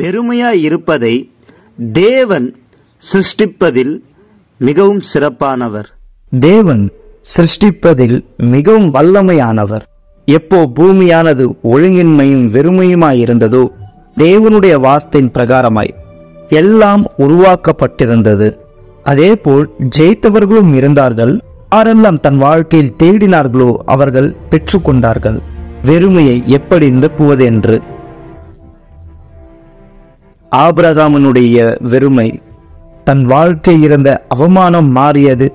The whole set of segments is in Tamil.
வெறுமையாய் இருப்பதை தேவன் சிருஷ்டிப்பதில் மிகவும் சிறப்பானவர் தேவன் சிருஷ்டிப்பதில் மிகவும் வல்லமையானவர் எப்போ பூமியானது ஒழுங்கின்மையும் வெறுமையுமாய் இருந்ததோ தேவனுடைய வார்த்தையின் பிரகாரமாய் எல்லாம் உருவாக்கப்பட்டிருந்தது அதே போல் ஜெயித்தவர்களும் இருந்தார்கள் யாரெல்லாம் தன் வாழ்க்கையில் தேடினார்களோ அவர்கள் பெற்றுக்கொண்டார்கள் வெறுமையை எப்படி நிரப்புவது என்று ஆபிரகாமனுடைய வெறுமை தன் வாழ்க்கை இருந்த அவமானம் மாறியது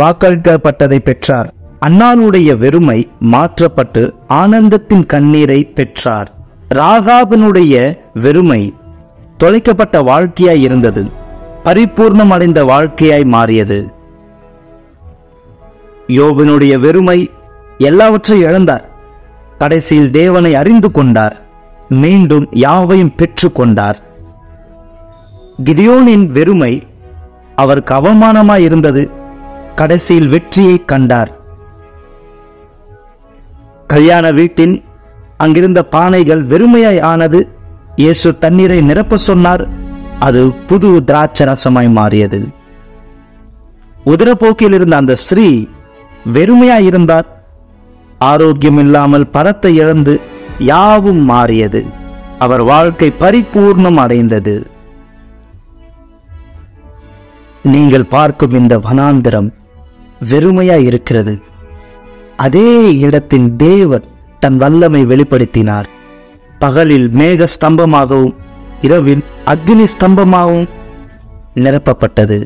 வாக்களிக்கப்பட்டதை பெற்றார் அண்ணானுடைய வெறுமை மாற்றப்பட்டு ஆனந்தத்தின் கண்ணீரை பெற்றார் ராகாபனுடைய வெறுமை தொலைக்கப்பட்ட வாழ்க்கையாய் இருந்தது பரிபூர்ணம் அடைந்த வாழ்க்கையாய் மாறியது யோபனுடைய வெறுமை எல்லாவற்றையும் இழந்தார் கடைசியில் தேவனை அறிந்து கொண்டார் மீண்டும் யாவையும் பெற்று கொண்டார் கிதியோனின் வெறுமை அவருக்கு அவமானமாய் இருந்தது கடைசியில் வெற்றியை கண்டார் கல்யாண வீட்டின் அங்கிருந்த பானைகள் வெறுமையாய் ஆனது இயேசு தண்ணீரை நிரப்ப சொன்னார் அது புது திராட்சரசமாய் மாறியது உதரப்போக்கில் இருந்த அந்த ஸ்ரீ வெறுமையாய் இருந்தார் ஆரோக்கியம் இல்லாமல் பரத்தை இழந்து யாவும் மாறியது அவர் வாழ்க்கை பரிபூர்ணம் அடைந்தது நீங்கள் பார்க்கும் இந்த வனாந்திரம் வெறுமையா இருக்கிறது அதே இடத்தின் தேவர் தன் வல்லமை வெளிப்படுத்தினார் பகலில் மேக ஸ்தம்பமாகவும் இரவில் அக்னி ஸ்தம்பமாகவும் நிரப்பப்பட்டது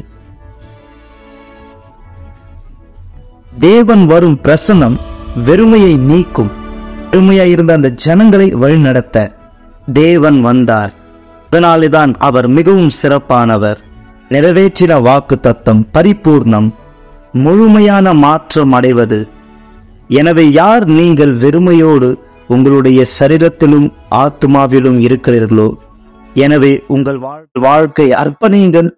தேவன் வரும் பிரசனம் வெறுமையை நீக்கும் வெறுமையா இருந்த அந்த ஜனங்களை வழிநடத்த தேவன் வந்தார் அதனாலேதான் அவர் மிகவும் சிறப்பானவர் நிறைவேற்றின வாக்கு தத்தம் பரிபூர்ணம் முழுமையான மாற்றம் அடைவது எனவே யார் நீங்கள் வெறுமையோடு உங்களுடைய சரீரத்திலும் ஆத்மாவிலும் இருக்கிறீர்களோ எனவே உங்கள் வாழ்க்கை அர்ப்பணியுங்கள்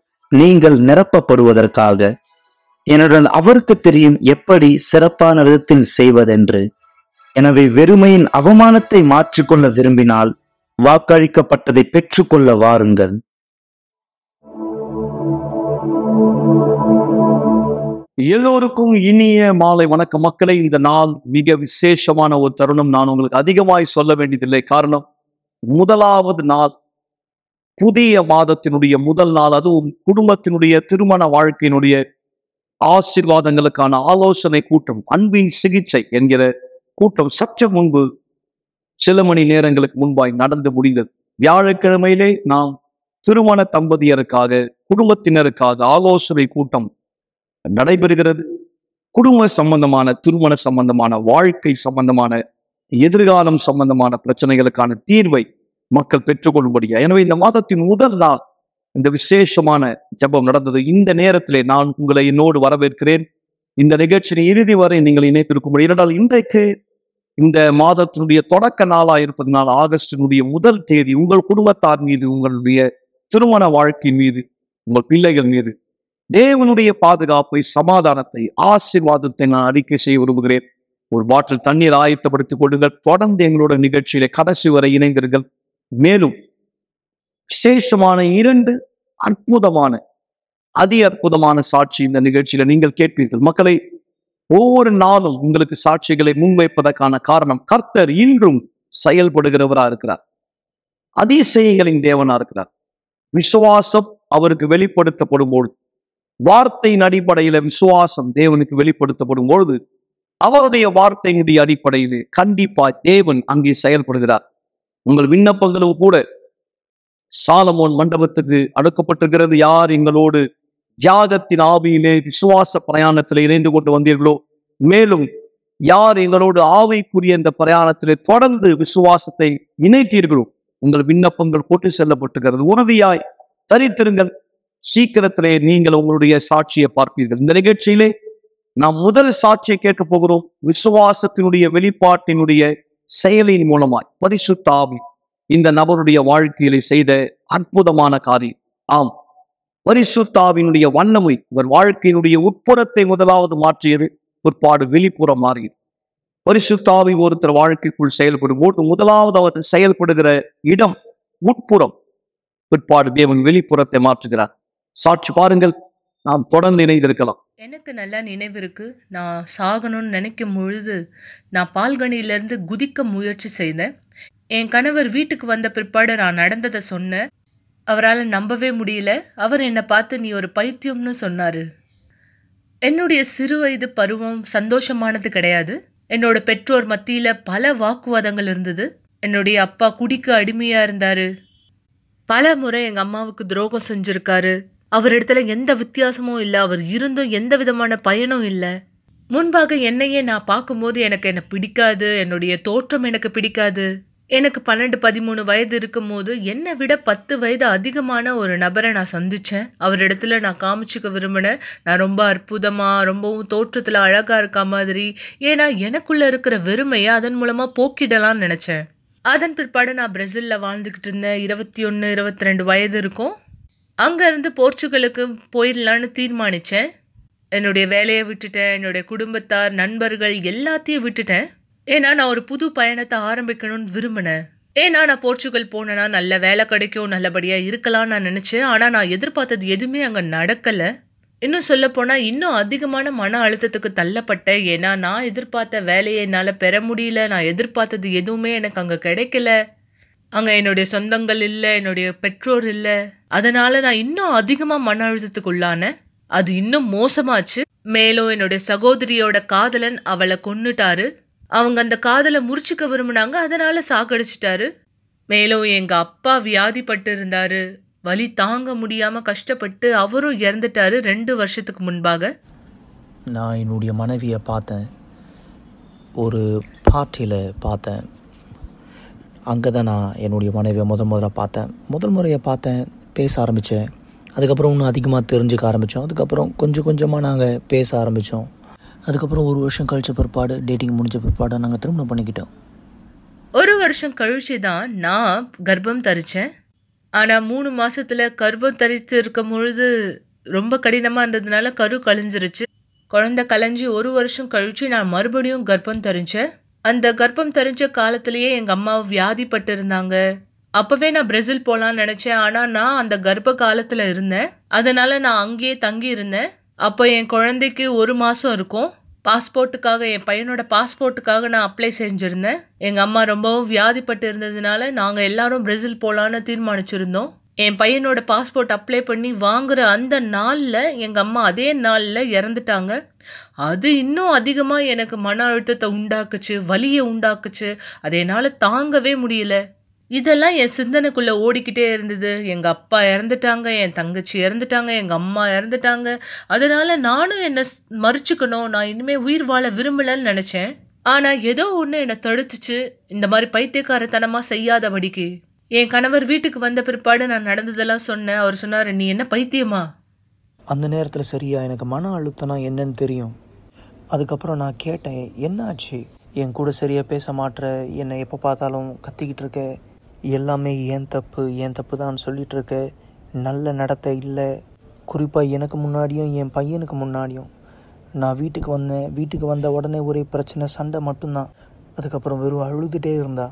நீங்கள் நிரப்பப்படுவதற்காக என்னுடன் அவருக்கு தெரியும் எப்படி சிறப்பான விதத்தில் செய்வதென்று எனவே வெறுமையின் அவமானத்தை மாற்றிக்கொள்ள விரும்பினால் வாக்களிக்கப்பட்டதை பெற்றுக்கொள்ள வாருங்கள் எல்லோருக்கும் இனிய மாலை வணக்க மக்களை இந்த நாள் மிக விசேஷமான ஒரு தருணம் நான் உங்களுக்கு அதிகமாய் சொல்ல வேண்டியதில்லை காரணம் முதலாவது நாள் புதிய மாதத்தினுடைய முதல் நாள் அதுவும் குடும்பத்தினுடைய திருமண வாழ்க்கையினுடைய ஆசிர்வாதங்களுக்கான ஆலோசனை கூட்டம் அன்பின் சிகிச்சை என்கிற கூட்டம் சற்று முன்பு சில மணி நேரங்களுக்கு முன்பாய் நடந்து முடிந்தது வியாழக்கிழமையிலே நாம் திருமண தம்பதியருக்காக குடும்பத்தினருக்காக ஆலோசனை கூட்டம் நடைபெறுகிறது குடும்ப சம்பந்தமான திருமண சம்பந்தமான வாழ்க்கை சம்பந்தமான எதிர்காலம் சம்பந்தமான பிரச்சனைகளுக்கான தீர்வை மக்கள் பெற்றுக்கொள்ளும்படியா எனவே இந்த மாதத்தின் முதல் நாள் இந்த விசேஷமான ஜபம் நடந்தது இந்த நேரத்திலே நான் உங்களை என்னோடு வரவேற்கிறேன் இந்த நிகழ்ச்சியின் இறுதி வரை நீங்கள் இணைத்திருக்கும் இரண்டால் இன்றைக்கு இந்த மாதத்தினுடைய தொடக்க நாளாக இருப்பதனால் ஆகஸ்டினுடைய முதல் தேதி உங்கள் குடும்பத்தார் மீது உங்களுடைய திருமண வாழ்க்கையின் மீது உங்கள் பிள்ளைகள் மீது தேவனுடைய பாதுகாப்பை சமாதானத்தை ஆசீர்வாதத்தை நான் அறிக்கை செய்ய விரும்புகிறேன் ஒரு பாட்டில் தண்ணீர் ஆயத்தப்படுத்திக் கொள்ளுங்கள் தொடர்ந்து எங்களோட நிகழ்ச்சியில கடைசி வரை இணைந்தீர்கள் மேலும் விசேஷமான இரண்டு அற்புதமான அதி அற்புதமான சாட்சி இந்த நிகழ்ச்சியில நீங்கள் கேட்பீர்கள் மக்களை ஒவ்வொரு நாளும் உங்களுக்கு சாட்சிகளை முன்வைப்பதற்கான காரணம் கர்த்தர் இன்றும் செயல்படுகிறவரா இருக்கிறார் அதிசயங்களின் தேவனா இருக்கிறார் விசுவாசம் அவருக்கு வெளிப்படுத்தப்படும் பொழுது வார்த்தையின் அடிப்படையில விசுவாசம் தேவனுக்கு வெளிப்படுத்தப்படும் பொழுது அவருடைய வார்த்தையினுடைய அடிப்படையில் கண்டிப்பா தேவன் அங்கே செயல்படுகிறார் உங்கள் விண்ணப்பங்களும் கூட சாலமோன் மண்டபத்துக்கு அடுக்கப்பட்டிருக்கிறது யார் எங்களோடு தியாகத்தின் ஆவியிலே விசுவாச பிரயாணத்தில் இணைந்து கொண்டு வந்தீர்களோ மேலும் யார் எங்களோடு ஆவைக்குரிய இந்த பிரயாணத்திலே தொடர்ந்து விசுவாசத்தை இணைத்தீர்களோ உங்கள் விண்ணப்பங்கள் போட்டு செல்லப்பட்டுகிறது உறுதியாய் தரித்திருங்கள் சீக்கிரத்திலே நீங்கள் உங்களுடைய சாட்சியை பார்ப்பீர்கள் இந்த நிகழ்ச்சியிலே நாம் முதல் சாட்சியை கேட்க போகிறோம் விசுவாசத்தினுடைய வெளிப்பாட்டினுடைய செயலின் மூலமாய் பரிசுத்தாவி இந்த நபருடைய வாழ்க்கையிலே செய்த அற்புதமான காரியம் ஆம் பரிசுத்தாவினுடைய வண்ணமை இவர் வாழ்க்கையினுடைய உட்புறத்தை முதலாவது மாற்றியது பிற்பாடு வெளிப்புறம் மாறியது பரிசுத்தாவி ஒருத்தர் வாழ்க்கைக்குள் செயல்படும் போது முதலாவது அவர் செயல்படுகிற இடம் உட்புறம் பிற்பாடு தேவன் வெளிப்புறத்தை மாற்றுகிறார் சாட்சி பாருங்கள் நாம் தொடர்ந்து இணைந்திருக்கலாம் எனக்கு நல்லா நினைவு இருக்கு நான் சாகணும்னு நினைக்கும் பொழுது நான் பால்கனியிலேருந்து குதிக்க முயற்சி செய்தேன் என் கணவர் வீட்டுக்கு வந்த பிற்பாடு நான் நடந்ததை சொன்னேன் அவரால் நம்பவே முடியல அவர் என்னை பார்த்து நீ ஒரு பைத்தியம்னு சொன்னார் என்னுடைய சிறு வயது பருவம் சந்தோஷமானது கிடையாது என்னோட பெற்றோர் மத்தியில் பல வாக்குவாதங்கள் இருந்தது என்னுடைய அப்பா குடிக்க அடிமையாக இருந்தார் பல முறை எங்கள் அம்மாவுக்கு துரோகம் செஞ்சுருக்காரு அவர் இடத்துல எந்த வித்தியாசமும் இல்லை அவர் இருந்தும் எந்த விதமான பயனும் இல்லை முன்பாக என்னையே நான் பார்க்கும்போது எனக்கு என்ன பிடிக்காது என்னுடைய தோற்றம் எனக்கு பிடிக்காது எனக்கு பன்னெண்டு பதிமூணு வயது இருக்கும்போது என்னை விட பத்து வயது அதிகமான ஒரு நபரை நான் சந்தித்தேன் அவரிடத்துல நான் காமிச்சிக்க விரும்பினேன் நான் ரொம்ப அற்புதமாக ரொம்பவும் தோற்றத்தில் அழகாக இருக்க மாதிரி ஏன்னா எனக்குள்ளே இருக்கிற வெறுமையை அதன் மூலமாக போக்கிடலாம்னு நினச்சேன் அதன் பிற்பாடு நான் பிரேசிலில் வாழ்ந்துக்கிட்டு இருந்தேன் இருபத்தி ஒன்று இருபத்தி ரெண்டு வயது இருக்கும் அங்கேருந்து போர்ச்சுகலுக்கு போயிடலான்னு தீர்மானித்தேன் என்னுடைய வேலையை விட்டுட்டேன் என்னுடைய குடும்பத்தார் நண்பர்கள் எல்லாத்தையும் விட்டுட்டேன் ஏன்னா நான் ஒரு புது பயணத்தை ஆரம்பிக்கணும்னு விரும்பினேன் ஏன்னா நான் போர்ச்சுகல் போனேன்னா நல்ல வேலை கிடைக்கும் நல்லபடியாக இருக்கலாம்னு நான் நினச்சேன் ஆனால் நான் எதிர்பார்த்தது எதுவுமே அங்கே நடக்கலை இன்னும் சொல்லப்போனால் இன்னும் அதிகமான மன அழுத்தத்துக்கு தள்ளப்பட்டேன் ஏன்னா நான் எதிர்பார்த்த வேலையை என்னால் பெற முடியல நான் எதிர்பார்த்தது எதுவுமே எனக்கு அங்கே கிடைக்கல அங்கே என்னுடைய சொந்தங்கள் இல்லை என்னுடைய பெற்றோர் இல்லை அதனால் நான் இன்னும் அதிகமாக மன அழுத்தத்துக்கு அது இன்னும் மோசமாச்சு மேலும் என்னுடைய சகோதரியோட காதலன் அவளை கொன்னுட்டாரு அவங்க அந்த காதலை முறிச்சுக்க விரும்பினாங்க அதனால் சாகடிச்சிட்டாரு மேலும் எங்கள் அப்பா வியாதிப்பட்டு இருந்தார் வலி தாங்க முடியாமல் கஷ்டப்பட்டு அவரும் இறந்துட்டாரு ரெண்டு வருஷத்துக்கு முன்பாக நான் என்னுடைய மனைவியை பார்த்தேன் ஒரு பார்ட்டியில் பார்த்தேன் அங்கே தான் நான் என்னுடைய மனைவியை முதல் முதல்ல பார்த்தேன் முதல் முறையை பார்த்தேன் பேச ஆரம்பித்தேன் அதுக்கப்புறம் இன்னும் அதிகமாக தெரிஞ்சுக்க ஆரம்பித்தோம் அதுக்கப்புறம் கொஞ்சம் கொஞ்சமாக நாங்கள் பேச ஆரம்பித்தோம் அதுக்கப்புறம் ஒரு வருஷம் கழிச்ச பிற்பாடு டேட்டிங் முடிஞ்ச பிற்பாடு நாங்கள் திருமணம் பண்ணிக்கிட்டோம் ஒரு வருஷம் கழிச்சு தான் நான் கர்ப்பம் தரித்தேன் ஆனால் மூணு மாதத்தில் கர்ப்பம் தரித்து இருக்கும் பொழுது ரொம்ப கடினமாக இருந்ததுனால கரு கழிஞ்சிருச்சு குழந்த கலைஞ்சி ஒரு வருஷம் கழித்து நான் மறுபடியும் கர்ப்பம் தரித்தேன் அந்த கர்ப்பம் தெரிஞ்ச காலத்திலேயே எங்கள் அம்மா வியாதிப்பட்டிருந்தாங்க இருந்தாங்க அப்போவே நான் பிரேசில் போகலான்னு நினச்சேன் ஆனால் நான் அந்த கர்ப்ப காலத்தில் இருந்தேன் அதனால் நான் அங்கேயே தங்கி இருந்தேன் அப்போ என் குழந்தைக்கு ஒரு மாதம் இருக்கும் பாஸ்போர்ட்டுக்காக என் பையனோட பாஸ்போர்ட்டுக்காக நான் அப்ளை செஞ்சுருந்தேன் எங்கள் அம்மா ரொம்பவும் வியாதிப்பட்டு இருந்ததுனால நாங்கள் எல்லாரும் பிரேசில் போகலான்னு தீர்மானிச்சிருந்தோம் என் பையனோட பாஸ்போர்ட் அப்ளை பண்ணி வாங்குற அந்த நாளில் எங்கள் அம்மா அதே நாளில் இறந்துட்டாங்க அது இன்னும் அதிகமாக எனக்கு மன அழுத்தத்தை உண்டாக்குச்சு வலியை உண்டாக்குச்சு அதை என்னால் தாங்கவே முடியல இதெல்லாம் என் சிந்தனைக்குள்ளே ஓடிக்கிட்டே இருந்தது எங்கள் அப்பா இறந்துட்டாங்க என் தங்கச்சி இறந்துட்டாங்க எங்கள் அம்மா இறந்துட்டாங்க அதனால் நானும் என்னை மறிச்சுக்கணும் நான் இனிமேல் உயிர் வாழ விரும்பலைன்னு நினச்சேன் ஆனால் ஏதோ ஒன்று என்னை தடுத்துச்சு இந்த மாதிரி பைத்தியக்காரத்தனமாக செய்யாதபடிக்கு என் கணவர் வீட்டுக்கு வந்த பிற்பாடு நான் நடந்ததெல்லாம் சொன்னேன் அவர் சொன்னார் நீ என்ன பைத்தியமா அந்த நேரத்தில் சரியா எனக்கு மன அழுத்தம்னா என்னன்னு தெரியும் அதுக்கப்புறம் நான் கேட்டேன் என்னாச்சு என் கூட சரியாக பேச மாட்டேற என்னை எப்போ பார்த்தாலும் கத்திக்கிட்டு இருக்க எல்லாமே ஏன் தப்பு ஏன் தப்பு தான் சொல்லிட்டு இருக்க நல்ல நடத்த இல்லை குறிப்பாக எனக்கு முன்னாடியும் என் பையனுக்கு முன்னாடியும் நான் வீட்டுக்கு வந்தேன் வீட்டுக்கு வந்த உடனே ஒரே பிரச்சனை சண்டை மட்டும்தான் அதுக்கப்புறம் வெறும் அழுதுகிட்டே இருந்தா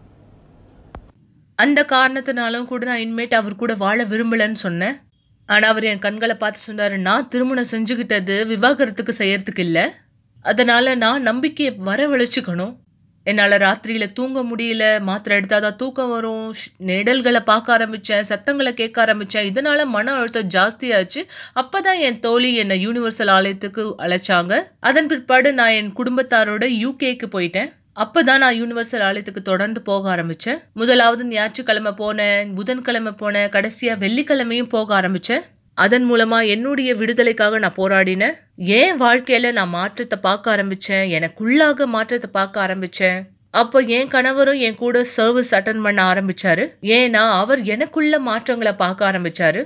அந்த காரணத்தினாலும் கூட நான் இன்மேட் அவர் கூட வாழ விரும்பலன்னு சொன்னேன் ஆனால் அவர் என் கண்களை பார்த்து சொன்னார் நான் திருமணம் செஞ்சுக்கிட்டது விவாகரத்துக்கு செய்யறதுக்கு இல்லை அதனால் நான் நம்பிக்கையை வரவழைச்சிக்கணும் என்னால் ராத்திரியில் தூங்க முடியல மாத்திரை எடுத்தால் தான் தூக்கம் வரும் நெடல்களை பார்க்க ஆரம்பித்தேன் சத்தங்களை கேட்க ஆரம்பித்தேன் இதனால் மன அழுத்தம் ஜாஸ்தியாச்சு அப்போ தான் என் தோழி என்னை யூனிவர்சல் ஆலயத்துக்கு அழைச்சாங்க அதன் பிற்பாடு நான் என் குடும்பத்தாரோட யூகேக்கு போயிட்டேன் அப்போ தான் நான் யூனிவர்சல் ஆலயத்துக்கு தொடர்ந்து போக ஆரம்பித்தேன் முதலாவது ஞாயிற்றுக்கிழமை போனேன் புதன்கிழமை போனேன் கடைசியாக வெள்ளிக்கிழமையும் போக ஆரம்பித்தேன் அதன் மூலமாக என்னுடைய விடுதலைக்காக நான் போராடினேன் ஏன் வாழ்க்கையில் நான் மாற்றத்தை பார்க்க ஆரம்பித்தேன் எனக்குள்ளாக மாற்றத்தை பார்க்க ஆரம்பிச்சேன் அப்போ என் கணவரும் என் கூட சர்வீஸ் அட்டன் பண்ண ஆரம்பிச்சாரு ஏன்னா அவர் எனக்குள்ள மாற்றங்களை பார்க்க ஆரம்பிச்சாரு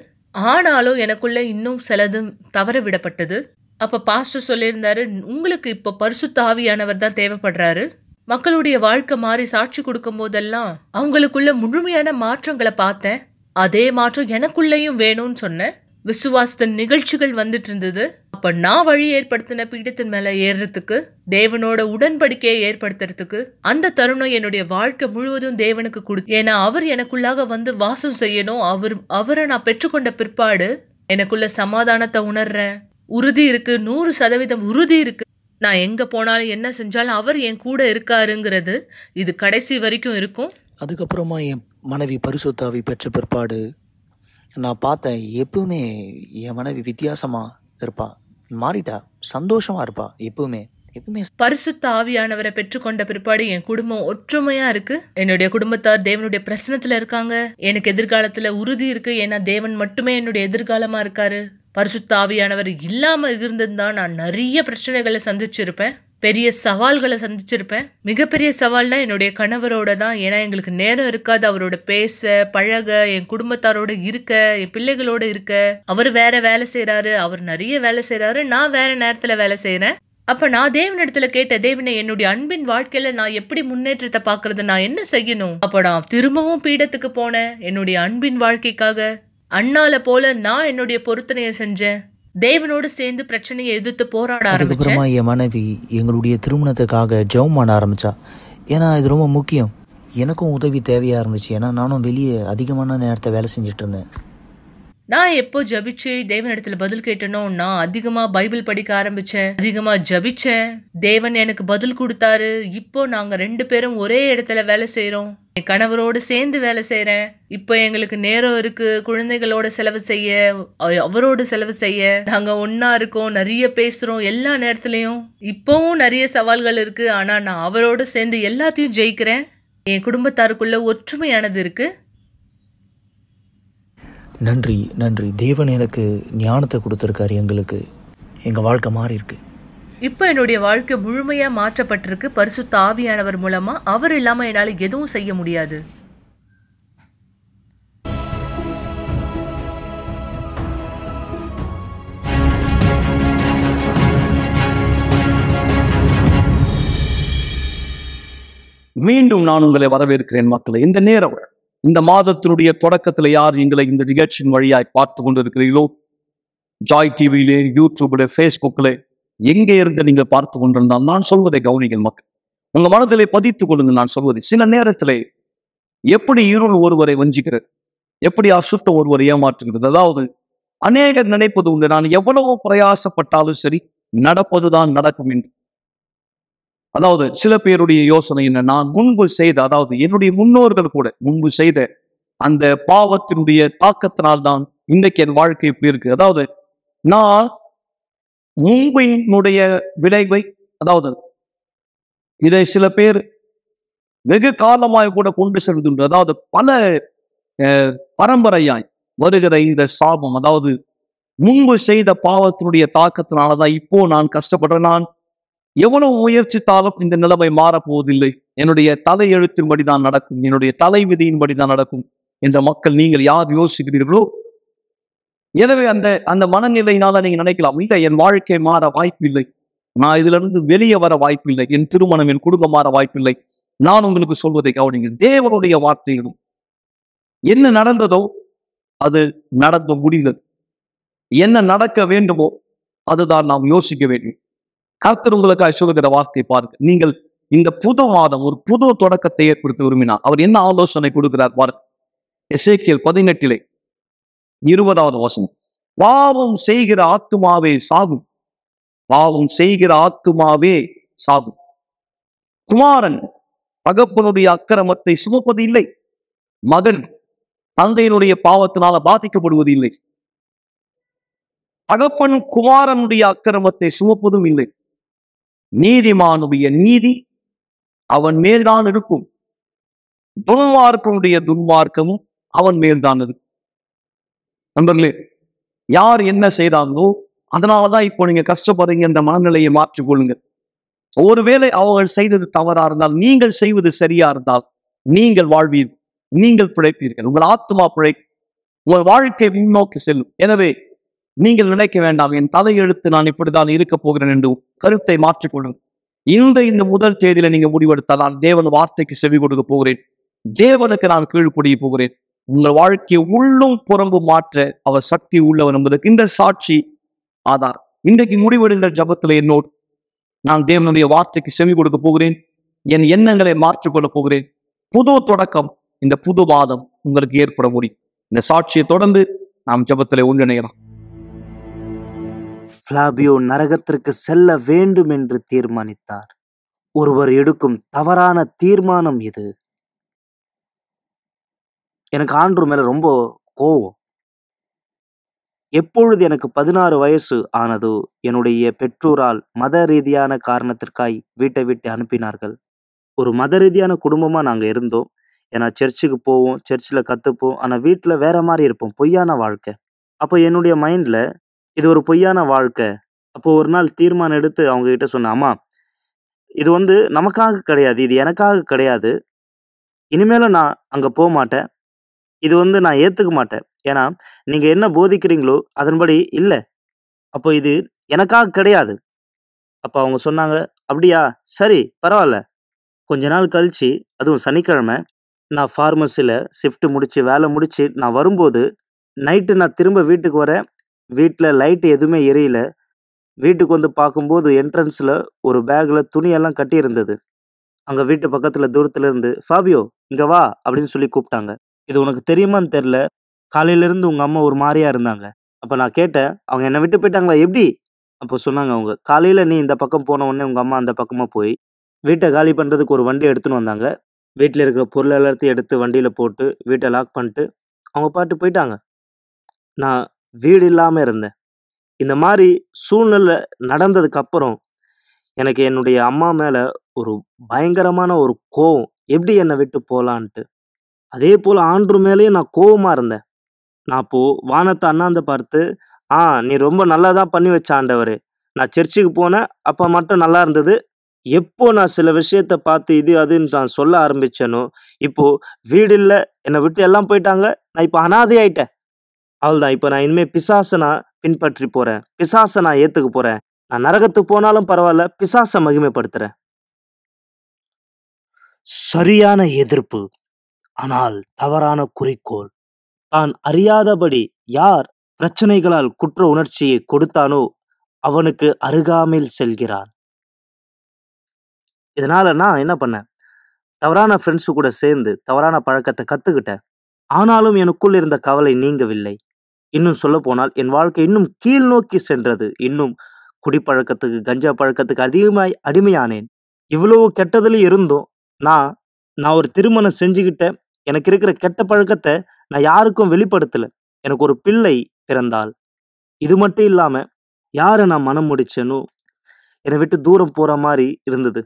ஆனாலும் எனக்குள்ள இன்னும் சிலதும் தவற விடப்பட்டது அப்போ பாஸ்டர் சொல்லியிருந்தாரு உங்களுக்கு இப்போ பரிசு தாவியானவர் தான் தேவைப்படுறாரு மக்களுடைய வாழ்க்கை மாறி சாட்சி கொடுக்கும் போதெல்லாம் அவங்களுக்குள்ள முழுமையான மாற்றங்களை பார்த்தேன் அதே மாற்றம் எனக்குள்ளேயும் வேணும்னு சொன்னேன் விசுவாசத்தின் நிகழ்ச்சிகள் வந்துட்டு இருந்தது அப்போ நான் வழி ஏற்படுத்தின பீடத்தின் மேலே ஏறுறதுக்கு தேவனோட உடன்படிக்கையை ஏற்படுத்துறதுக்கு அந்த தருணம் என்னுடைய வாழ்க்கை முழுவதும் தேவனுக்கு கொடு ஏன்னா அவர் எனக்குள்ளாக வந்து வாசம் செய்யணும் அவர் அவரை நான் பெற்றுக்கொண்ட பிற்பாடு எனக்குள்ள சமாதானத்தை உணர்றேன் உறுதி இருக்கு நூறு சதவீதம் உறுதி இருக்கு நான் எங்கே போனாலும் என்ன செஞ்சாலும் அவர் என் கூட இருக்காருங்கிறது இது கடைசி வரைக்கும் இருக்கும் அதுக்கப்புறமா என் மனைவி பரிசுத்தாவி பெற்ற பிற்பாடு நான் பார்த்தேன் எப்பவுமே என் மனைவி வித்தியாசமாக இருப்பாள் மாறிட்டா சந்தோஷமாக இருப்பாள் எப்பவுமே எப்பவுமே பரிசுத்த ஆவியானவரை பெற்றுக்கொண்ட பிற்பாடு என் குடும்பம் ஒற்றுமையா இருக்கு என்னுடைய குடும்பத்தார் தேவனுடைய பிரசனத்துல இருக்காங்க எனக்கு எதிர்காலத்துல உறுதி இருக்கு ஏன்னா தேவன் மட்டுமே என்னுடைய எதிர்காலமா இருக்காரு பரிசுத்த ஆவியானவர் இல்லாம இருந்திருந்தா நான் நிறைய பிரச்சனைகளை சந்திச்சிருப்பேன் பெரிய சவால்களை சந்திச்சிருப்பேன் மிகப்பெரிய சவால்னால் என்னுடைய கணவரோட தான் ஏன்னா எங்களுக்கு நேரம் இருக்காது அவரோட பேச பழக என் குடும்பத்தாரோட இருக்க என் பிள்ளைகளோட இருக்க அவர் வேற வேலை செய்கிறாரு அவர் நிறைய வேலை செய்கிறாரு நான் வேற நேரத்தில் வேலை செய்கிறேன் அப்போ நான் இடத்துல கேட்ட தேவனை என்னுடைய அன்பின் வாழ்க்கையில் நான் எப்படி முன்னேற்றத்தை பார்க்கறது நான் என்ன செய்யணும் அப்போ நான் திரும்பவும் பீடத்துக்கு போனேன் என்னுடைய அன்பின் வாழ்க்கைக்காக அண்ணால போல நான் என்னுடைய பொருத்தனையை செஞ்சேன் தேவனோடு சேர்ந்து பிரச்சனையை எதிர்த்து போராட ஆரம்பிச்சேன் என் மனைவி எங்களுடைய திருமணத்துக்காக ஜெபம் பண்ண ஆரம்பிச்சா ஏன்னா இது ரொம்ப முக்கியம் எனக்கும் உதவி தேவையாக இருந்துச்சு ஏன்னா நானும் வெளியே அதிகமான நேரத்தை வேலை செஞ்சுட்டு இருந்தேன் நான் எப்போ ஜபிச்சு இடத்துல பதில் கேட்டனோ நான் அதிகமா பைபிள் படிக்க ஆரம்பிச்சேன் அதிகமா ஜபிச்சேன் தேவன் எனக்கு பதில் கொடுத்தாரு இப்போ நாங்க ரெண்டு பேரும் ஒரே இடத்துல வேலை செய்யறோம் என் கணவரோடு சேர்ந்து வேலை செய்கிறேன் இப்போ எங்களுக்கு நேரம் இருக்குது குழந்தைகளோட செலவு செய்ய அவரோடு செலவு செய்ய நாங்கள் ஒன்றா இருக்கோம் நிறைய பேசுகிறோம் எல்லா நேரத்துலையும் இப்போவும் நிறைய சவால்கள் இருக்குது ஆனால் நான் அவரோடு சேர்ந்து எல்லாத்தையும் ஜெயிக்கிறேன் என் குடும்பத்தாருக்குள்ளே ஒற்றுமையானது இருக்குது நன்றி நன்றி தேவன் எனக்கு ஞானத்தை கொடுத்துருக்காரு எங்களுக்கு எங்கள் வாழ்க்கை மாறி இருக்குது இப்போ என்னுடைய வாழ்க்கை முழுமையாக மாற்றப்பட்டிருக்கு பரிசு தாவியானவர் மூலமாக அவர் இல்லாமல் என்னால் எதுவும் செய்ய முடியாது மீண்டும் நான் உங்களை வரவேற்கிறேன் மக்களை இந்த நேரம் இந்த மாதத்தினுடைய தொடக்கத்தில் யார் எங்களை இந்த நிகழ்ச்சியின் வழியாய் பார்த்து கொண்டிருக்கிறீர்களோ ஜாய் டிவியிலே யூடியூப்ல ஃபேஸ்புக்கில் எங்கே இருந்து நீங்கள் பார்த்து கொண்டிருந்தால் நான் சொல்வதை கவனிங்கள் மக்கள் உங்கள் மனதிலே பதித்துக் கொள்ளுங்கள் நான் சொல்வதை சில நேரத்திலே எப்படி இருள் ஒருவரை வஞ்சிக்கிறது எப்படி அசுத்தம் ஒருவரை ஏமாற்றுகிறது அதாவது அநேகர் நினைப்பது உண்டு நான் எவ்வளவு பிரயாசப்பட்டாலும் சரி நடப்பதுதான் நடக்கும் என்று அதாவது சில பேருடைய யோசனை என்ன நான் முன்பு செய்த அதாவது என்னுடைய முன்னோர்கள் கூட முன்பு செய்த அந்த பாவத்தினுடைய தாக்கத்தினால் தான் இன்றைக்கு என் வாழ்க்கை இப்படி இருக்கு அதாவது நான் உங்களுடைய விளைவை அதாவது இதை சில பேர் வெகு காலமாக கூட கொண்டு செல்வதுண்டு அதாவது பல பரம்பரையாய் வருகிற இந்த சாபம் அதாவது முன்பு செய்த பாவத்தினுடைய தாக்கத்தினாலதான் இப்போ நான் கஷ்டப்படுறேன் நான் எவ்வளவு முயற்சித்தாலும் இந்த நிலைமை மாறப்போவதில்லை என்னுடைய தலையெழுத்தின்படி தான் நடக்கும் என்னுடைய தலை விதியின்படி தான் நடக்கும் என்ற மக்கள் நீங்கள் யார் யோசிக்கிறீர்களோ எனவே அந்த அந்த மனநிலையினால நீங்க நினைக்கலாம் இல்லை என் வாழ்க்கை மாற வாய்ப்பில்லை நான் இதுல இருந்து வெளியே வர வாய்ப்பில்லை என் திருமணம் என் குடும்பம் மாற வாய்ப்பில்லை நான் உங்களுக்கு சொல்வதை கவனிங்க தேவனுடைய வார்த்தைகளும் என்ன நடந்ததோ அது நடந்த முடிந்தது என்ன நடக்க வேண்டுமோ அதுதான் நாம் யோசிக்க வேண்டும் கர்த்தர் உங்களுக்காக சொல்லுகிற வார்த்தை பாருங்க நீங்கள் இந்த புது மாதம் ஒரு புது தொடக்கத்தை ஏற்படுத்த விரும்பினார் அவர் என்ன ஆலோசனை கொடுக்கிறார் பாருங்க எசேக்கியல் பதினெட்டிலே இருபதாவது வசனம் பாவம் செய்கிற ஆத்துமாவே சாகும் பாவம் செய்கிற ஆத்துமாவே சாகும் குமாரன் தகப்பனுடைய அக்கிரமத்தை சுமப்பது இல்லை மகன் தந்தையினுடைய பாவத்தினால பாதிக்கப்படுவது இல்லை தகப்பன் குமாரனுடைய அக்கிரமத்தை சுமப்பதும் இல்லை நீதிமானுடைய நீதி அவன் மேல்தான் இருக்கும் துன்மார்க்கனுடைய துன்மார்க்கமும் அவன் மேல்தான் இருக்கும் நண்பர்களே யார் என்ன செய்தாங்களோ அதனாலதான் இப்போ நீங்க கஷ்டப்படுறீங்க என்ற மனநிலையை மாற்றிக்கொள்ளுங்க ஒருவேளை அவர்கள் செய்தது தவறா இருந்தால் நீங்கள் செய்வது சரியா இருந்தால் நீங்கள் வாழ்வீர்கள் நீங்கள் பிழைப்பீர்கள் உங்கள் ஆத்மா பிழை உங்கள் வாழ்க்கை முன்னோக்கி செல்லும் எனவே நீங்கள் நினைக்க வேண்டாம் என் எழுத்து நான் இப்படிதான் இருக்க போகிறேன் என்று கருத்தை மாற்றிக்கொள்ளுங்கள் இந்த இந்த முதல் தேதியில நீங்க முடிவெடுத்தால் நான் தேவன் வார்த்தைக்கு செவி கொடுக்க போகிறேன் தேவனுக்கு நான் கீழ்ப்படிய போகிறேன் உங்கள் வாழ்க்கையை உள்ளும் புறம்பு மாற்ற அவர் சக்தி உள்ளவர் என்பதற்கு இந்த சாட்சி ஆதார் இன்றைக்கு முடிவெடுகிற ஜபத்தில் என்னோடு நான் தேவனுடைய வார்த்தைக்கு செவி கொடுக்க போகிறேன் என் எண்ணங்களை மாற்றிக்கொள்ளப் போகிறேன் புது தொடக்கம் இந்த புது மாதம் உங்களுக்கு ஏற்பட முடியும் இந்த சாட்சியை தொடர்ந்து நாம் ஜபத்தில் ஒன்றிணையலாம் பிளாபியோ நரகத்திற்கு செல்ல வேண்டும் என்று தீர்மானித்தார் ஒருவர் எடுக்கும் தவறான தீர்மானம் இது எனக்கு ஆண்டூர் மேலே ரொம்ப கோவம் எப்பொழுது எனக்கு பதினாறு வயசு ஆனதோ என்னுடைய பெற்றோரால் மத ரீதியான காரணத்திற்காய் வீட்டை விட்டு அனுப்பினார்கள் ஒரு மத ரீதியான குடும்பமாக நாங்கள் இருந்தோம் ஏன்னா சர்ச்சுக்கு போவோம் சர்ச்சில் கற்றுப்போம் ஆனால் வீட்டில் வேற மாதிரி இருப்போம் பொய்யான வாழ்க்கை அப்போ என்னுடைய மைண்டில் இது ஒரு பொய்யான வாழ்க்கை அப்போ ஒரு நாள் தீர்மானம் எடுத்து அவங்க சொன்னேன் அம்மா இது வந்து நமக்காக கிடையாது இது எனக்காக கிடையாது இனிமேல நான் அங்கே போக மாட்டேன் இது வந்து நான் ஏற்றுக்க மாட்டேன் ஏன்னா நீங்கள் என்ன போதிக்கிறீங்களோ அதன்படி இல்லை அப்போ இது எனக்காக கிடையாது அப்போ அவங்க சொன்னாங்க அப்படியா சரி பரவாயில்ல கொஞ்ச நாள் கழித்து அதுவும் சனிக்கிழமை நான் ஃபார்மசியில் ஷிஃப்ட்டு முடித்து வேலை முடித்து நான் வரும்போது நைட்டு நான் திரும்ப வீட்டுக்கு வரேன் வீட்டில் லைட்டு எதுவுமே எரியல வீட்டுக்கு வந்து பார்க்கும்போது என்ட்ரன்ஸில் ஒரு பேக்கில் துணியெல்லாம் கட்டியிருந்தது அங்கே வீட்டு பக்கத்தில் தூரத்தில் இருந்து ஃபாபியோ இங்கே வா அப்படின்னு சொல்லி கூப்பிட்டாங்க இது உனக்கு தெரியுமான்னு தெரில காலையிலேருந்து உங்கள் அம்மா ஒரு மாதிரியாக இருந்தாங்க அப்போ நான் கேட்டேன் அவங்க என்னை விட்டு போயிட்டாங்களா எப்படி அப்போ சொன்னாங்க அவங்க காலையில் நீ இந்த பக்கம் போன உடனே உங்கள் அம்மா அந்த பக்கமாக போய் வீட்டை காலி பண்ணுறதுக்கு ஒரு வண்டி எடுத்துன்னு வந்தாங்க வீட்டில் இருக்கிற பொருள் எல்லாத்தையும் எடுத்து வண்டியில் போட்டு வீட்டை லாக் பண்ணிட்டு அவங்க பாட்டு போயிட்டாங்க நான் வீடு இல்லாமல் இருந்தேன் இந்த மாதிரி சூழ்நிலை நடந்ததுக்கு அப்புறம் எனக்கு என்னுடைய அம்மா மேலே ஒரு பயங்கரமான ஒரு கோவம் எப்படி என்னை விட்டு போகலான்ட்டு அதே போல் ஆண்ட்ரு மேலேயும் நான் கோபமாக இருந்தேன் நான் அப்போது வானத்தை அண்ணாந்து பார்த்து ஆ நீ ரொம்ப நல்லா தான் பண்ணி வச்ச ஆண்டவர் நான் சர்ச்சுக்கு போனேன் அப்போ மட்டும் நல்லா இருந்தது எப்போ நான் சில விஷயத்த பார்த்து இது அதுன்னு நான் சொல்ல ஆரம்பித்தேனோ இப்போது வீடு இல்லை என்னை விட்டு எல்லாம் போயிட்டாங்க நான் இப்போ அனாதை ஆயிட்டேன் அவள்தான் இப்போ நான் இனிமேல் பிசாசனா பின்பற்றி போகிறேன் பிசாசை நான் ஏற்றுக்க போகிறேன் நான் நரகத்துக்கு போனாலும் பரவாயில்ல பிசாசை மகிமைப்படுத்துகிறேன் சரியான எதிர்ப்பு ஆனால் தவறான குறிக்கோள் தான் அறியாதபடி யார் பிரச்சனைகளால் குற்ற உணர்ச்சியை கொடுத்தானோ அவனுக்கு அருகாமையில் செல்கிறான் இதனால நான் என்ன பண்ண தவறான ஃப்ரெண்ட்ஸு கூட சேர்ந்து தவறான பழக்கத்தை கற்றுக்கிட்டேன் ஆனாலும் எனக்குள் இருந்த கவலை நீங்கவில்லை இன்னும் சொல்ல போனால் என் வாழ்க்கை இன்னும் கீழ் நோக்கி சென்றது இன்னும் குடிப்பழக்கத்துக்கு கஞ்சா பழக்கத்துக்கு அதிகமாய் அடிமையானேன் இவ்வளவு கெட்டதுல இருந்தும் நான் நான் ஒரு திருமணம் செஞ்சுக்கிட்டேன் எனக்கு இருக்கிற கெட்ட பழக்கத்தை நான் யாருக்கும் வெளிப்படுத்தலை எனக்கு ஒரு பிள்ளை பிறந்தால் இது மட்டும் இல்லாமல் யாரை நான் மனம் முடிச்சேனோ என்னை விட்டு தூரம் போகிற மாதிரி இருந்தது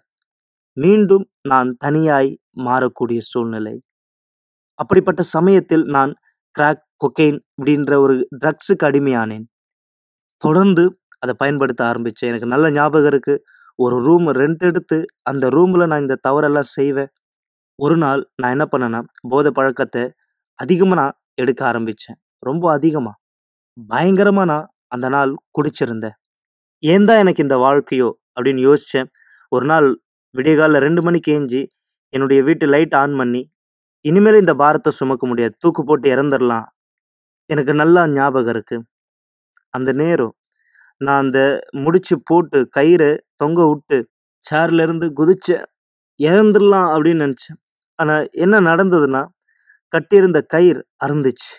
மீண்டும் நான் தனியாய் மாறக்கூடிய சூழ்நிலை அப்படிப்பட்ட சமயத்தில் நான் கிராக் கொக்கெயின் அப்படின்ற ஒரு ட்ரக்ஸுக்கு அடிமையானேன் தொடர்ந்து அதை பயன்படுத்த ஆரம்பித்தேன் எனக்கு நல்ல ஞாபகம் இருக்குது ஒரு ரூம் ரெண்ட் எடுத்து அந்த ரூமில் நான் இந்த தவறெல்லாம் செய்வேன் ஒரு நாள் நான் என்ன பண்ணேன்னா போதை பழக்கத்தை அதிகமாக நான் எடுக்க ஆரம்பித்தேன் ரொம்ப அதிகமாக பயங்கரமாக நான் அந்த நாள் குடிச்சிருந்தேன் ஏன் தான் எனக்கு இந்த வாழ்க்கையோ அப்படின்னு யோசித்தேன் ஒரு நாள் விடிய காலில் ரெண்டு மணிக்கு ஏஞ்சி என்னுடைய வீட்டு லைட் ஆன் பண்ணி இனிமேல் இந்த பாரத்தை சுமக்க முடியாது தூக்கு போட்டு இறந்துடலாம் எனக்கு நல்லா ஞாபகம் இருக்குது அந்த நேரம் நான் அந்த முடிச்சு போட்டு கயிறு தொங்க விட்டு சேர்லேருந்து குதிச்ச இறந்துடலாம் அப்படின்னு நினச்சேன் ஆனால் என்ன நடந்ததுன்னா கட்டியிருந்த கயிறு அருந்துச்சு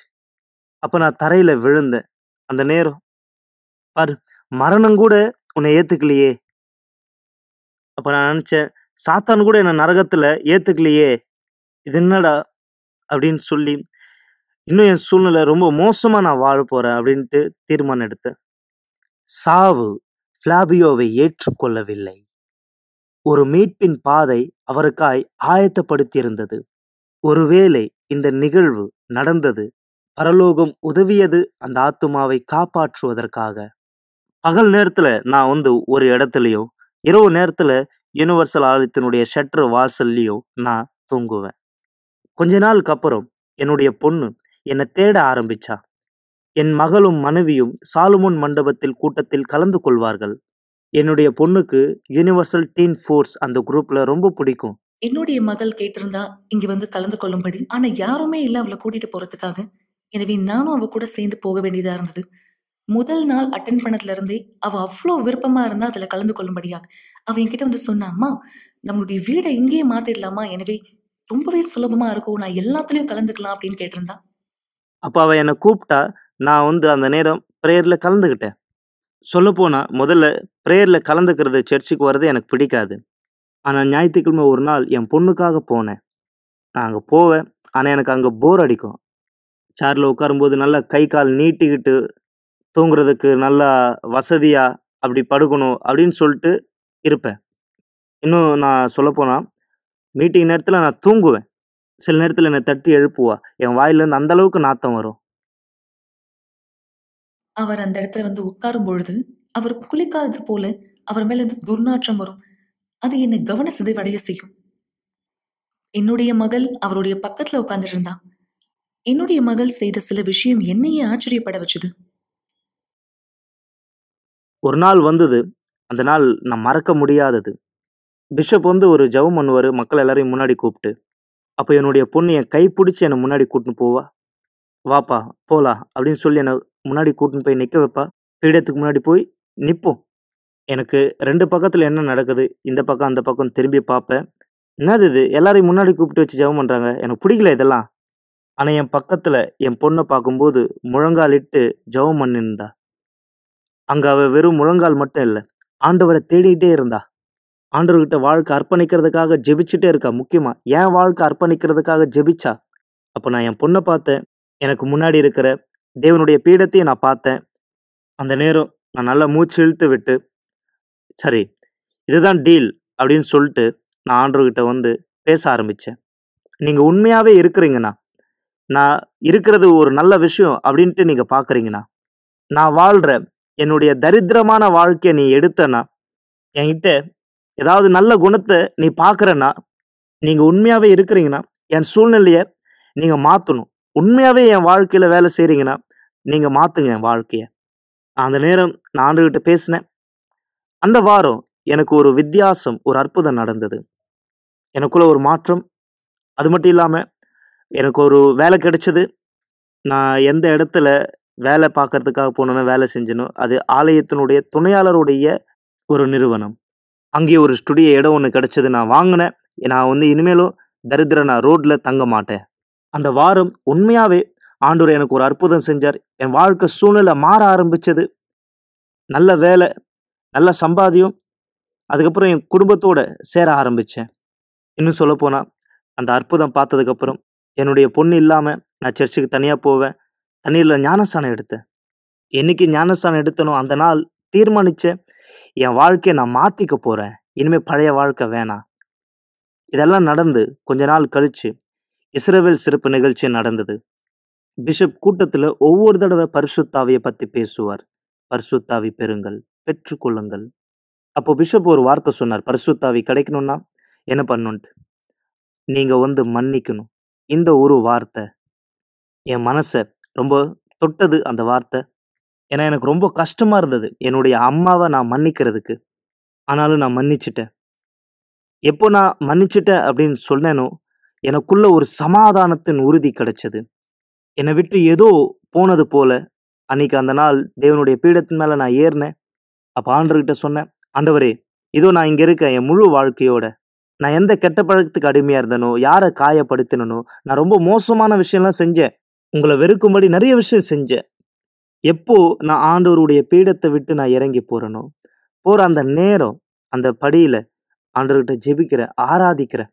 அப்போ நான் தரையில் விழுந்தேன் அந்த நேரம் பாரு மரணம் கூட உன்னை ஏற்றுக்கலையே அப்போ நான் நினச்சேன் சாத்தான் கூட என்னை நரகத்தில் ஏற்றுக்கலையே இது என்னடா அப்படின்னு சொல்லி இன்னும் என் சூழ்நிலை ரொம்ப மோசமாக நான் வாழ போகிறேன் அப்படின்ட்டு தீர்மானம் எடுத்தேன் சாவு ஃப்ளாபியோவை ஏற்றுக்கொள்ளவில்லை ஒரு மீட்பின் பாதை அவருக்காய் ஆயத்தப்படுத்தியிருந்தது ஒருவேளை இந்த நிகழ்வு நடந்தது பரலோகம் உதவியது அந்த ஆத்துமாவை காப்பாற்றுவதற்காக பகல் நேரத்தில் நான் வந்து ஒரு இடத்துலயும் இரவு நேரத்தில் யூனிவர்சல் ஆலயத்தினுடைய ஷட்டர் வாசல்லையும் நான் தூங்குவேன் கொஞ்ச நாளுக்கு அப்புறம் என்னுடைய பொண்ணு என்னை தேட ஆரம்பிச்சா என் மகளும் மனைவியும் சாலுமோன் மண்டபத்தில் கூட்டத்தில் கலந்து கொள்வார்கள் என்னுடைய பொண்ணுக்கு யூனிவர்சல் டீன் ஃபோர்ஸ் அந்த குரூப்ல ரொம்ப பிடிக்கும் என்னுடைய மகள் கேட்டிருந்தா இங்க வந்து கலந்து கொள்ளும்படி ஆனா யாருமே இல்ல அவளை கூட்டிட்டு போறதுக்காக எனவே நானும் அவ கூட சேர்ந்து போக வேண்டியதா இருந்தது முதல் நாள் அட்டன் பண்ணதுல இருந்தே அவ அவ்வளோ விருப்பமா இருந்தா அதுல கலந்து கொள்ளும்படியா அவ என்கிட்ட வந்து சொன்னாம்மா நம்மளுடைய வீடை இங்கேயே மாத்திடலாமா எனவே ரொம்பவே சுலபமா இருக்கும் நான் எல்லாத்துலயும் கலந்துக்கலாம் அப்படின்னு கேட்டிருந்தா அப்போ அவள் என்னை கூப்பிட்டா நான் வந்து அந்த நேரம் ப்ரேயரில் கலந்துக்கிட்டேன் சொல்லப்போனால் முதல்ல ப்ரேயரில் கலந்துக்கிறது சர்ச்சுக்கு வர்றது எனக்கு பிடிக்காது ஆனால் ஞாயிற்றுக்கிழமை ஒரு நாள் என் பொண்ணுக்காக போனேன் நான் அங்கே போவேன் ஆனால் எனக்கு அங்கே போர் அடிக்கும் சேரில் உட்காரும்போது நல்லா கை கால் நீட்டிக்கிட்டு தூங்குறதுக்கு நல்லா வசதியாக அப்படி படுக்கணும் அப்படின்னு சொல்லிட்டு இருப்பேன் இன்னும் நான் சொல்லப்போனால் மீட்டிங் நேரத்தில் நான் தூங்குவேன் சில நேரத்தில் என்னை தட்டி எழுப்புவா என் வாயிலேருந்து அந்தளவுக்கு நாத்தம் வரும் அவர் அந்த இடத்துல வந்து உட்காரும் பொழுது அவர் குளிக்காதது போல அவர் இருந்து துர்நாற்றம் வரும் அது என்னை கவன சிதைவடைய செய்யும் என்னுடைய மகள் அவருடைய பக்கத்துல உட்கார்ந்துருந்தா என்னுடைய மகள் செய்த சில விஷயம் என்னையே ஆச்சரியப்பட வச்சுது ஒரு நாள் வந்தது அந்த நாள் நான் மறக்க முடியாதது பிஷப் வந்து ஒரு ஜவம் பண்ணுவார் மக்கள் எல்லாரையும் முன்னாடி கூப்பிட்டு அப்போ என்னுடைய பொண்ணு என் கை பிடிச்சி என்னை முன்னாடி கூட்டின்னு போவா வாப்பா போலா அப்படின்னு சொல்லி என்னை முன்னாடி கூட்டின்னு போய் நிற்க வைப்பா பீடத்துக்கு முன்னாடி போய் நிற்போம் எனக்கு ரெண்டு பக்கத்தில் என்ன நடக்குது இந்த பக்கம் அந்த பக்கம் திரும்பி பார்ப்பேன் என்னது இது எல்லாரையும் முன்னாடி கூப்பிட்டு வச்சு ஜெபம் பண்ணுறாங்க எனக்கு பிடிக்கல இதெல்லாம் ஆனால் என் பக்கத்தில் என் பொண்ணை பார்க்கும்போது முழங்காலிட்டு ஜெபம் பண்ணியிருந்தா அங்கே அவள் வெறும் முழங்கால் மட்டும் இல்லை ஆண்டவரை தேடிக்கிட்டே இருந்தா ஆண்டவர்கிட்ட வாழ்க்கை அர்ப்பணிக்கிறதுக்காக ஜெபிச்சுட்டே இருக்கா முக்கியமாக ஏன் வாழ்க்கை அர்ப்பணிக்கிறதுக்காக ஜெபிச்சா அப்போ நான் என் பொண்ணை பார்த்தேன் எனக்கு முன்னாடி இருக்கிற தேவனுடைய பீடத்தையும் நான் பார்த்தேன் அந்த நேரம் நான் நல்லா மூச்சு இழுத்து விட்டு சரி இதுதான் டீல் அப்படின்னு சொல்லிட்டு நான் ஆண்டவர்கிட்ட வந்து பேச ஆரம்பித்தேன் நீங்கள் உண்மையாகவே இருக்கிறீங்கண்ணா நான் இருக்கிறது ஒரு நல்ல விஷயம் அப்படின்ட்டு நீங்கள் பார்க்குறீங்கண்ணா நான் வாழ்கிற என்னுடைய தரித்திரமான வாழ்க்கையை நீ எடுத்தனா என்கிட்ட ஏதாவது நல்ல குணத்தை நீ பார்க்குறேன்னா நீங்கள் உண்மையாகவே இருக்கிறீங்கண்ணா என் சூழ்நிலையை நீங்கள் மாற்றணும் உண்மையாகவே என் வாழ்க்கையில் வேலை செய்கிறீங்கன்னா நீங்கள் மாற்றுங்க என் வாழ்க்கையை அந்த நேரம் நான் ஆண்டுகிட்ட பேசினேன் அந்த வாரம் எனக்கு ஒரு வித்தியாசம் ஒரு அற்புதம் நடந்தது எனக்குள்ள ஒரு மாற்றம் அது மட்டும் இல்லாமல் எனக்கு ஒரு வேலை கிடைச்சது நான் எந்த இடத்துல வேலை பார்க்கறதுக்காக போனேன்னு வேலை செஞ்சனும் அது ஆலயத்தினுடைய துணையாளருடைய ஒரு நிறுவனம் அங்கேயே ஒரு ஸ்டுடியோ இடம் ஒன்று கிடச்சது நான் வாங்கினேன் நான் வந்து இனிமேலும் தரித்திர நான் ரோட்டில் தங்க மாட்டேன் அந்த வாரம் உண்மையாகவே ஆண்டூர் எனக்கு ஒரு அற்புதம் செஞ்சார் என் வாழ்க்கை சூழ்நிலை மாற ஆரம்பித்தது நல்ல வேலை நல்ல சம்பாதியம் அதுக்கப்புறம் என் குடும்பத்தோடு சேர ஆரம்பித்தேன் இன்னும் சொல்லப்போனால் அந்த அற்புதம் பார்த்ததுக்கப்புறம் என்னுடைய பொண்ணு இல்லாமல் நான் சர்ச்சுக்கு தனியாக போவேன் தண்ணீரில் ஞானஸ்தானம் எடுத்தேன் என்றைக்கு ஞானஸ்தானம் எடுத்தனோ அந்த நாள் தீர்மானித்தேன் என் வாழ்க்கையை நான் மாற்றிக்க போகிறேன் இனிமேல் பழைய வாழ்க்கை வேணாம் இதெல்லாம் நடந்து கொஞ்ச நாள் கழித்து இஸ்ரேவேல் சிறப்பு நிகழ்ச்சி நடந்தது பிஷப் கூட்டத்தில் ஒவ்வொரு தடவை பரிசுத்தாவியை பற்றி பேசுவார் பரிசுத்தாவி பெறுங்கள் பெற்றுக்கொள்ளுங்கள் அப்போ பிஷப் ஒரு வார்த்தை சொன்னார் பரிசுத்தாவி கிடைக்கணும்னா என்ன பண்ணுன்ட்டு நீங்கள் வந்து மன்னிக்கணும் இந்த ஒரு வார்த்தை என் மனசை ரொம்ப தொட்டது அந்த வார்த்தை ஏன்னா எனக்கு ரொம்ப கஷ்டமாக இருந்தது என்னுடைய அம்மாவை நான் மன்னிக்கிறதுக்கு ஆனாலும் நான் மன்னிச்சிட்டேன் எப்போ நான் மன்னிச்சிட்டேன் அப்படின்னு சொன்னேனோ எனக்குள்ள ஒரு சமாதானத்தின் உறுதி கிடைச்சது என்னை விட்டு ஏதோ போனது போல அன்னைக்கு அந்த நாள் தேவனுடைய பீடத்தின் மேலே நான் ஏறினேன் அப்போ ஆண்டர்கிட்ட சொன்னேன் ஆண்டவரே இதோ நான் இங்கே இருக்கேன் என் முழு வாழ்க்கையோட நான் எந்த கெட்ட பழக்கத்துக்கு அடிமையாக இருந்தனோ யாரை காயப்படுத்தினோ நான் ரொம்ப மோசமான விஷயம்லாம் செஞ்சேன் உங்களை வெறுக்கும்படி நிறைய விஷயம் செஞ்சேன் எப்போ நான் ஆண்டவருடைய பீடத்தை விட்டு நான் இறங்கி போகிறேனோ போகிற அந்த நேரம் அந்த படியில் ஆண்டவர்கிட்ட ஜெபிக்கிறேன் ஆராதிக்கிறேன்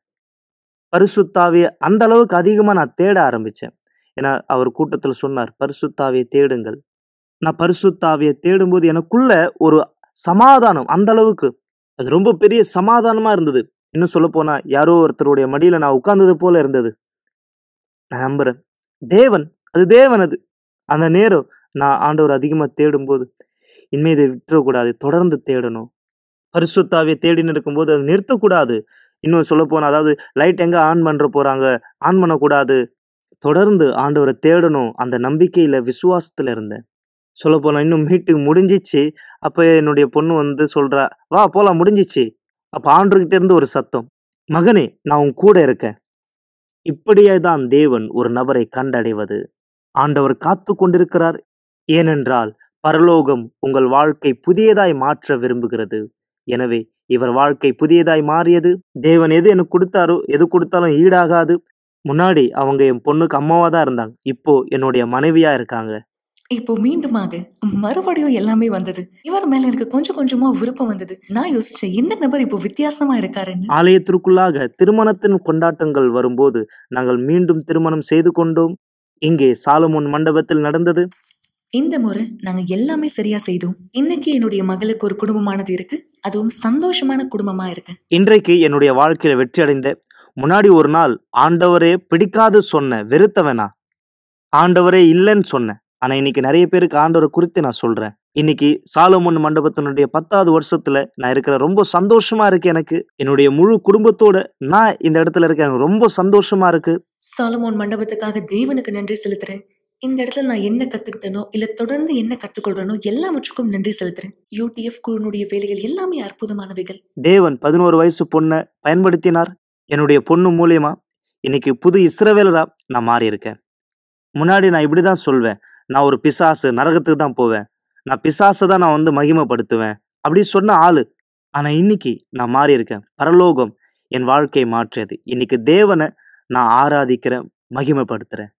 பரிசுத்தாவிய அந்த அளவுக்கு அதிகமாக நான் தேட ஆரம்பித்தேன் என அவர் கூட்டத்தில் சொன்னார் பரிசுத்தாவியை தேடுங்கள் நான் பரிசுத்தாவியை தேடும்போது எனக்குள்ள ஒரு சமாதானம் அந்த அளவுக்கு அது ரொம்ப பெரிய சமாதானமாக இருந்தது இன்னும் சொல்ல போனால் யாரோ ஒருத்தருடைய மடியில் நான் உட்கார்ந்தது போல இருந்தது நான் நம்புறேன் தேவன் அது தேவன் அது அந்த நேரம் நான் ஆண்டவர் அதிகமாக தேடும்போது இனிமே இதை விட்டுறக்கூடாது தொடர்ந்து தேடணும் பரிசுத்தாவே தேடின்னு இருக்கும்போது அதை நிறுத்தக்கூடாது இன்னும் சொல்ல போனால் அதாவது லைட் எங்கே ஆன் பண்ணுற போகிறாங்க ஆன் பண்ணக்கூடாது தொடர்ந்து ஆண்டவரை தேடணும் அந்த நம்பிக்கையில் விசுவாசத்தில் இருந்தேன் சொல்ல போனால் இன்னும் மீட்டிங் முடிஞ்சிச்சு அப்போ என்னுடைய பொண்ணு வந்து சொல்கிறா வா போகலாம் முடிஞ்சிச்சு அப்போ ஆண்டுகிட்ட இருந்து ஒரு சத்தம் மகனே நான் உன் கூட இருக்கேன் இப்படியே தான் தேவன் ஒரு நபரை கண்டடைவது ஆண்டவர் காத்து கொண்டிருக்கிறார் ஏனென்றால் பரலோகம் உங்கள் வாழ்க்கை புதியதாய் மாற்ற விரும்புகிறது எனவே இவர் வாழ்க்கை புதியதாய் மாறியது தேவன் எது எனக்கு கொடுத்தாரோ எது கொடுத்தாலும் ஈடாகாது முன்னாடி அவங்க என் பொண்ணுக்கு அம்மாவாக தான் இருந்தாங்க இப்போ என்னுடைய மனைவியாக இருக்காங்க இப்போ மீண்டுமாக மறுபடியும் எல்லாமே வந்தது இவர் மேல எனக்கு கொஞ்சம் கொஞ்சமா விருப்பம் வந்தது நான் யோசிச்சேன் இந்த நபர் இப்போ வித்தியாசமா இருக்காருன்னு ஆலயத்திற்குள்ளாக திருமணத்தின் கொண்டாட்டங்கள் வரும்போது நாங்கள் மீண்டும் திருமணம் செய்து கொண்டோம் இங்கே சாலமோன் மண்டபத்தில் நடந்தது இந்த முறை நாங்க எல்லாமே சரியா செய்தோம் இன்னைக்கு என்னுடைய மகளுக்கு ஒரு குடும்பமானது இருக்கு அதுவும் சந்தோஷமான குடும்பமா இருக்கு இன்றைக்கு என்னுடைய வாழ்க்கையில வெற்றி அடைந்த முன்னாடி ஒரு நாள் ஆண்டவரே பிடிக்காது சொன்ன வெறுத்தவனா ஆண்டவரே இல்லைன்னு சொன்னேன் ஆனா இன்னைக்கு நிறைய பேருக்கு ஆண்டவரை குறித்து நான் சொல்றேன் இன்னைக்கு சாலமோன் மண்டபத்தினுடைய பத்தாவது வருஷத்துல நான் இருக்கிற ரொம்ப சந்தோஷமா இருக்கு எனக்கு என்னுடைய முழு குடும்பத்தோட நான் இந்த இடத்துல இருக்கேன் ரொம்ப சந்தோஷமா இருக்கு சாலமோன் மண்டபத்துக்காக தேவனுக்கு நன்றி செலுத்துறேன் இந்த இடத்துல நான் என்ன கத்துக்கிட்டனோ இல்ல தொடர்ந்து என்ன கற்றுக்கொள்றனோ எல்லாவற்றுக்கும் நன்றி செலுத்துறேன் யூடிஎஃப் குழுனுடைய வேலைகள் எல்லாமே அற்புதமானவைகள் தேவன் பதினோரு வயசு பொண்ணை பயன்படுத்தினார் என்னுடைய பொண்ணு மூலியமா இன்னைக்கு புது இஸ்ரவேலராக நான் மாறியிருக்கேன் முன்னாடி நான் இப்படி தான் சொல்வேன் நான் ஒரு பிசாசு நரகத்துக்கு தான் போவேன் நான் பிசாசை தான் நான் வந்து மகிமைப்படுத்துவேன் அப்படி சொன்ன ஆள் ஆனால் இன்னைக்கு நான் மாறியிருக்கேன் பரலோகம் என் வாழ்க்கையை மாற்றியது இன்னைக்கு தேவனை நான் ஆராதிக்கிறேன் மகிமைப்படுத்துகிறேன்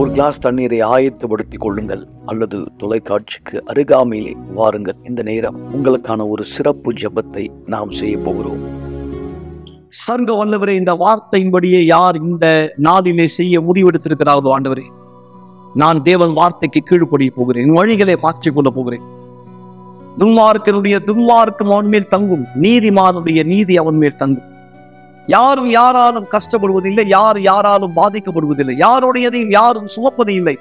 ஒரு கிளாஸ் தண்ணீரை ஆயத்தப்படுத்திக் கொள்ளுங்கள் அல்லது தொலைக்காட்சிக்கு அருகாமையிலே வாருங்கள் இந்த நேரம் உங்களுக்கான ஒரு சிறப்பு ஜபத்தை நாம் செய்ய போகிறோம் சர்க்க வல்லவரே இந்த வார்த்தையின்படியே யார் இந்த நாளிலே செய்ய முடிவெடுத்திருக்கிறாரோ ஆண்டவரே நான் தேவன் வார்த்தைக்கு கீழ்ப்படிய போகிறேன் வழிகளை பார்த்து கொள்ள போகிறேன் துன்மார்க்கனுடைய துன்மார்க்கம் அவன் மேல் தங்கும் நீதிமானுடைய நீதி அவன் மேல் தங்கும் யாரும் யாராலும் கஷ்டப்படுவதில்லை யார் யாராலும் பாதிக்கப்படுவதில்லை யாருடையதையும் யாரும் சுமப்பது இல்லை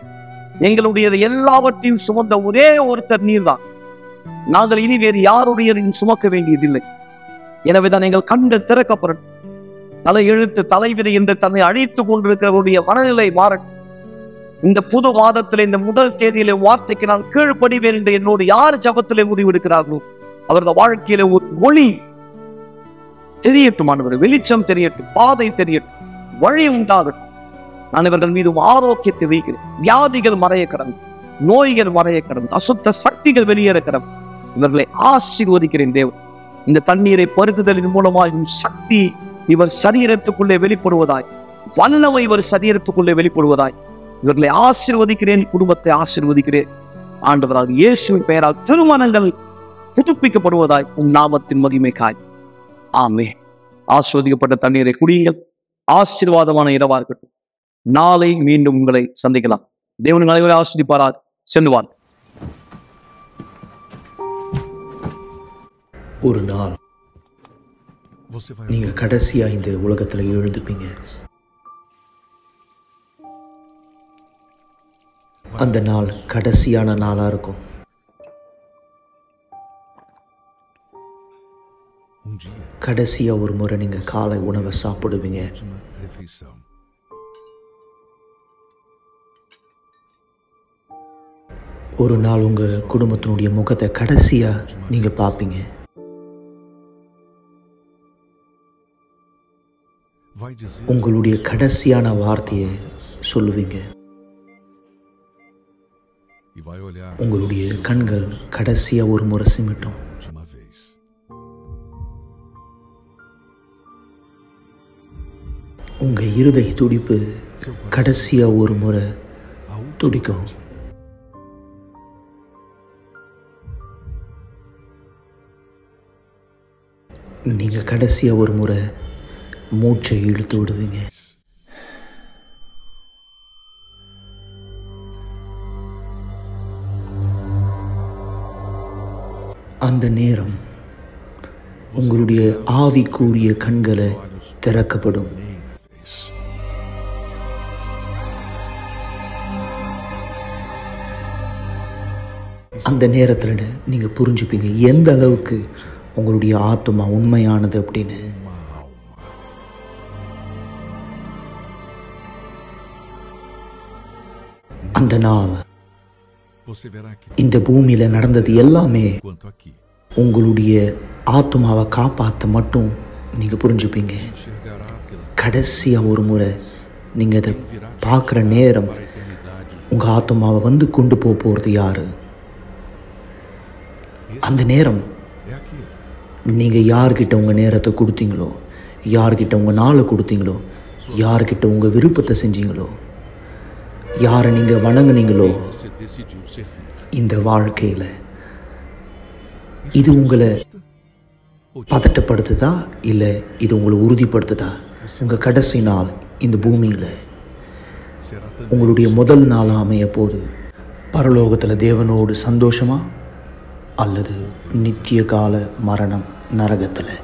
எங்களுடையது எல்லாவற்றையும் சுமந்த ஒரே ஒருத்தர் நீர் தான் நாங்கள் இனி வேறு யாருடையதையும் சுமக்க வேண்டியதில்லை எனவேதான் எங்கள் கண்கள் திறக்கப்படும் தலை இழுத்து தலைவிதை என்று தன்னை அழித்து கொண்டிருக்கிறவருடைய மனநிலை மாறட்டும் இந்த புது மாதத்தில் இந்த முதல் தேதியில வார்த்தைக்கு நான் கீழ்படிவேன் என்று என்னோடு யார் ஜபத்திலே முடிவெடுக்கிறார்களோ அவர்கள் வாழ்க்கையில ஒரு மொழி தெரியட்டும் ஆண்டவர் வெளிச்சம் தெரியட்டும் பாதை தெரியட்டும் வழி உண்டாகட்டும் நான் இவர்கள் மீது ஆரோக்கியத்தை வைக்கிறேன் வியாதிகள் மறைய கடந்து நோய்கள் மறைய கடந்து அசுத்த சக்திகள் வெளியேற கடந்து இவர்களை ஆசீர்வதிக்கிறேன் தேவன் இந்த தண்ணீரை பருகுதலின் மூலமாக சக்தி இவர் சரீரத்துக்குள்ளே வெளிப்படுவதாய் வல்லவை இவர் சரீரத்துக்குள்ளே வெளிப்படுவதாய் இவர்களை ஆசிர்வதிக்கிறேன் குடும்பத்தை ஆசிர்வதிக்கிறேன் ஆண்டவராக இயேசுவின் பெயரால் திருமணங்கள் புதுப்பிக்கப்படுவதாய் உன் நாமத்தின் மகிமைக்காய் ஆமே ஆஸ்வதிக்கப்பட்ட தண்ணீரை குடியுங்கள் ஆசீர்வாதமான இடவா இருக்கட்டும் நாளை மீண்டும் உங்களை சந்திக்கலாம் தேவன் அனைவரை ஆஸ்வதிப்பாரார் செல்லுவார் ஒரு நாள் நீங்க கடைசியா இந்த உலகத்துல எழுந்துப்பீங்க அந்த நாள் கடைசியான நாளா இருக்கும் கடைசியாக ஒரு முறை நீங்கள் காலை உணவை சாப்பிடுவீங்க ஒரு நாள் உங்கள் குடும்பத்தினுடைய முகத்தை கடைசியாக நீங்கள் பார்ப்பீங்க உங்களுடைய கடைசியான வார்த்தையை சொல்லுவீங்க உங்களுடைய கண்கள் கடைசியாக ஒரு முறை சிமிட்டும் உங்கள் இருதய துடிப்பு கடைசியாக ஒரு முறை துடிக்கும் நீங்கள் கடைசியாக ஒரு முறை மூச்சை இழுத்து விடுவீங்க அந்த நேரம் உங்களுடைய ஆவிக்குரிய கண்களை திறக்கப்படும் days. அந்த நேரத்தில் நீங்கள் புரிஞ்சுப்பீங்க எந்த அளவுக்கு உங்களுடைய ஆத்மா உண்மையானது அப்படின்னு அந்த நாள் இந்த பூமியில் நடந்தது எல்லாமே உங்களுடைய ஆத்மாவை காப்பாற்ற மட்டும் நீங்கள் புரிஞ்சுப்பீங்க கடைசியாக ஒரு முறை நீங்கள் இதை பார்க்குற நேரம் உங்கள் ஆத்மாவை வந்து கொண்டு போக போகிறது யார் அந்த நேரம் நீங்கள் யார்கிட்ட உங்கள் நேரத்தை கொடுத்தீங்களோ யார்கிட்ட உங்கள் நாளை கொடுத்தீங்களோ யார்கிட்ட உங்கள் விருப்பத்தை செஞ்சீங்களோ யாரை நீங்கள் வணங்குனீங்களோ இந்த வாழ்க்கையில் இது உங்களை பதட்டப்படுத்துதா இல்லை இது உங்களை உறுதிப்படுத்துதா உங்கள் கடைசி நாள் இந்த பூமியில் உங்களுடைய முதல் நாளாக அமைய போது பரலோகத்தில் தேவனோடு சந்தோஷமா அல்லது நித்திய கால மரணம் நரகத்தில்